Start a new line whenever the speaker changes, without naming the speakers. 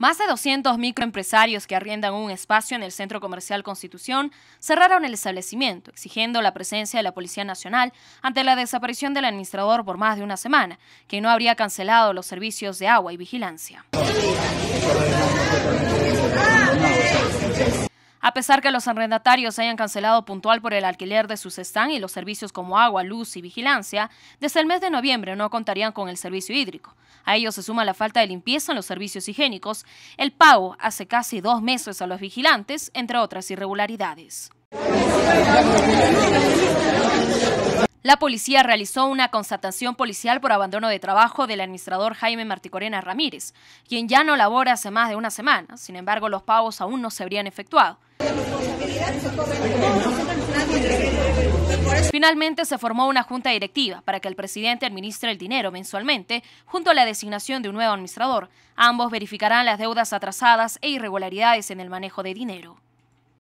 Más de 200 microempresarios que arriendan un espacio en el Centro Comercial Constitución cerraron el establecimiento, exigiendo la presencia de la Policía Nacional ante la desaparición del administrador por más de una semana, que no habría cancelado los servicios de agua y vigilancia. A pesar que los arrendatarios hayan cancelado puntual por el alquiler de sus stands y los servicios como agua, luz y vigilancia, desde el mes de noviembre no contarían con el servicio hídrico. A ello se suma la falta de limpieza en los servicios higiénicos, el pago hace casi dos meses a los vigilantes, entre otras irregularidades. La policía realizó una constatación policial por abandono de trabajo del administrador Jaime Marticorena Ramírez, quien ya no labora hace más de una semana. Sin embargo, los pagos aún no se habrían efectuado. Finalmente se formó una junta directiva para que el presidente administre el dinero mensualmente junto a la designación de un nuevo administrador. Ambos verificarán las deudas atrasadas e irregularidades en el manejo de dinero.